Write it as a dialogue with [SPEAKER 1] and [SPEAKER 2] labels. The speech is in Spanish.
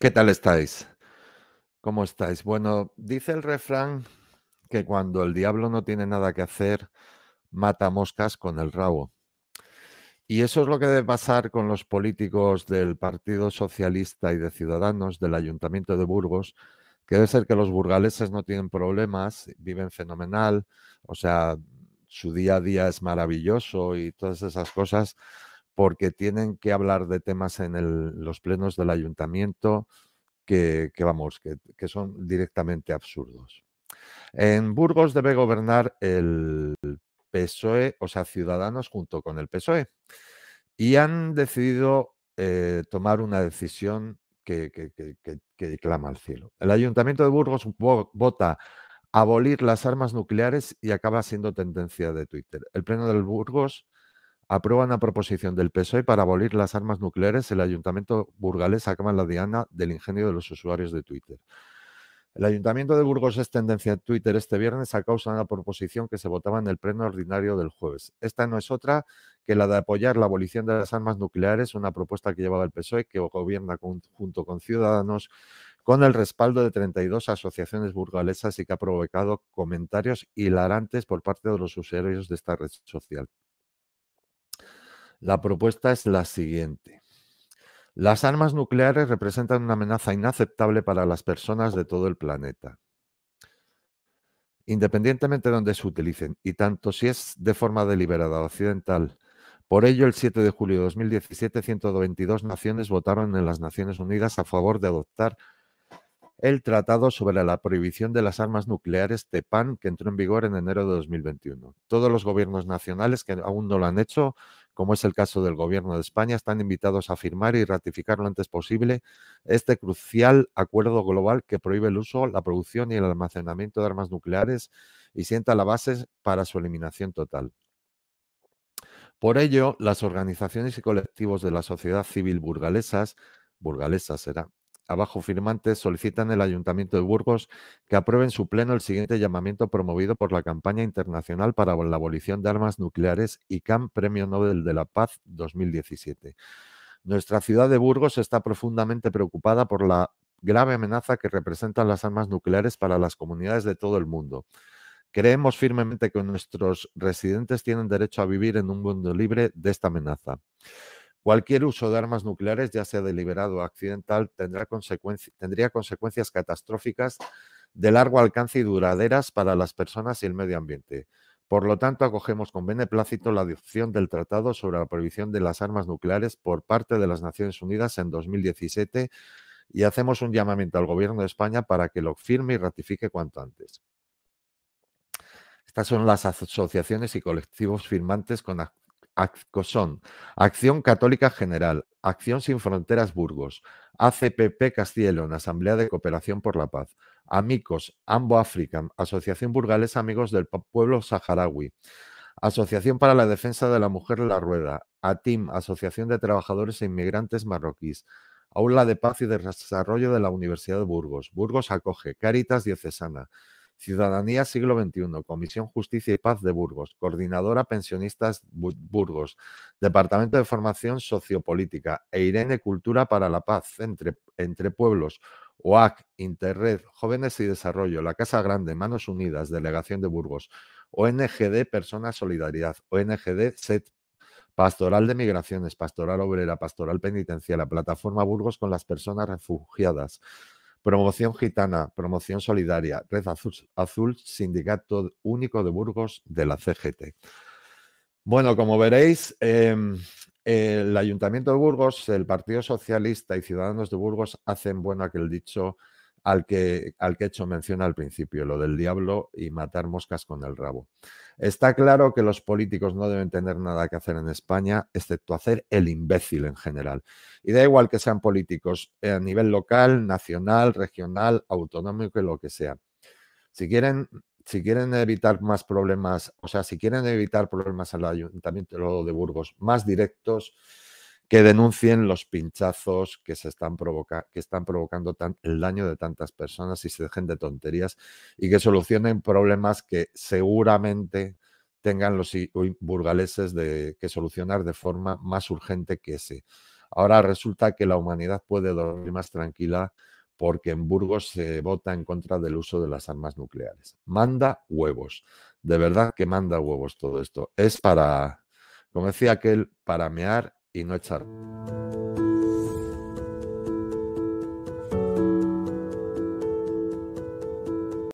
[SPEAKER 1] ¿Qué tal estáis? ¿Cómo estáis? Bueno, dice el refrán que cuando el diablo no tiene nada que hacer, mata moscas con el rabo. Y eso es lo que debe pasar con los políticos del Partido Socialista y de Ciudadanos del Ayuntamiento de Burgos, que debe ser que los burgaleses no tienen problemas, viven fenomenal, o sea, su día a día es maravilloso y todas esas cosas, porque tienen que hablar de temas en los plenos del ayuntamiento que, vamos, que, son directamente absurdos. En Burgos debe gobernar el PSOE, o sea, Ciudadanos junto con el PSOE. Y han decidido eh, tomar una decisión que, que, clama al cielo. El ayuntamiento de Burgos vota abolir las armas nucleares y acaba siendo tendencia de Twitter. El pleno del Burgos aprueban una proposición del PSOE para abolir las armas nucleares, el ayuntamiento burgalés acaba en la diana del ingenio de los usuarios de Twitter. El ayuntamiento de Burgos es tendencia en Twitter este viernes a causa de una proposición que se votaba en el pleno ordinario del jueves. Esta no es otra que la de apoyar la abolición de las armas nucleares, una propuesta que llevaba el PSOE, que gobierna junto con Ciudadanos, con el respaldo de 32 asociaciones burgalesas y que ha provocado comentarios hilarantes por parte de los usuarios de esta red social. La propuesta es la siguiente. Las armas nucleares representan una amenaza inaceptable para las personas de todo el planeta, independientemente de dónde se utilicen, y tanto si es de forma deliberada o occidental. Por ello, el 7 de julio de 2017, 122 naciones votaron en las Naciones Unidas a favor de adoptar el Tratado sobre la Prohibición de las Armas Nucleares TEPAN, que entró en vigor en enero de 2021. Todos los gobiernos nacionales que aún no lo han hecho como es el caso del Gobierno de España, están invitados a firmar y ratificar lo antes posible este crucial acuerdo global que prohíbe el uso, la producción y el almacenamiento de armas nucleares y sienta la base para su eliminación total. Por ello, las organizaciones y colectivos de la sociedad civil burgalesas, burgalesas será, abajo firmantes, solicitan el Ayuntamiento de Burgos que apruebe en su pleno el siguiente llamamiento promovido por la campaña internacional para la abolición de armas nucleares y CAM Premio Nobel de la Paz 2017. Nuestra ciudad de Burgos está profundamente preocupada por la grave amenaza que representan las armas nucleares para las comunidades de todo el mundo. Creemos firmemente que nuestros residentes tienen derecho a vivir en un mundo libre de esta amenaza. Cualquier uso de armas nucleares, ya sea deliberado o accidental, tendrá tendría consecuencias catastróficas de largo alcance y duraderas para las personas y el medio ambiente. Por lo tanto, acogemos con beneplácito la adopción del Tratado sobre la Prohibición de las Armas Nucleares por parte de las Naciones Unidas en 2017 y hacemos un llamamiento al Gobierno de España para que lo firme y ratifique cuanto antes. Estas son las asociaciones y colectivos firmantes con, ACCOSON, Acción Católica General, Acción Sin Fronteras Burgos, ACPP Castellón, Asamblea de Cooperación por la Paz, Amicos, Ambo African, Asociación Burgales Amigos del Pueblo Saharaui, Asociación para la Defensa de la Mujer en la Rueda, ATIM, Asociación de Trabajadores e Inmigrantes Marroquíes, Aula de Paz y de Desarrollo de la Universidad de Burgos, Burgos Acoge, Caritas Diocesana, Ciudadanía Siglo XXI, Comisión Justicia y Paz de Burgos, Coordinadora Pensionistas Burgos, Departamento de Formación Sociopolítica e Irene Cultura para la Paz entre, entre Pueblos, OAC, Interred, Jóvenes y Desarrollo, La Casa Grande, Manos Unidas, Delegación de Burgos, ONGD Persona Solidaridad, ONGD SET Pastoral de Migraciones, Pastoral Obrera, Pastoral Penitenciaria, Plataforma Burgos con las Personas Refugiadas, Promoción Gitana, Promoción Solidaria, Red Azul, Azul, Sindicato Único de Burgos de la CGT. Bueno, como veréis, em, el Ayuntamiento de Burgos, el Partido Socialista y Ciudadanos de Burgos hacen bueno aquel dicho al que, al que he hecho mención al principio, lo del diablo y matar moscas con el rabo. Está claro que los políticos no deben tener nada que hacer en España, excepto hacer el imbécil en general. Y da igual que sean políticos eh, a nivel local, nacional, regional, autonómico y lo que sea. Si quieren, si quieren evitar más problemas, o sea, si quieren evitar problemas al Ayuntamiento de Burgos más directos, que denuncien los pinchazos que se están, que están provocando el daño de tantas personas y se dejen de tonterías y que solucionen problemas que seguramente tengan los burgaleses de, que solucionar de forma más urgente que ese. Ahora resulta que la humanidad puede dormir más tranquila porque en Burgos se vota en contra del uso de las armas nucleares. Manda huevos. De verdad que manda huevos todo esto. Es para, como decía aquel, para mear y no echar.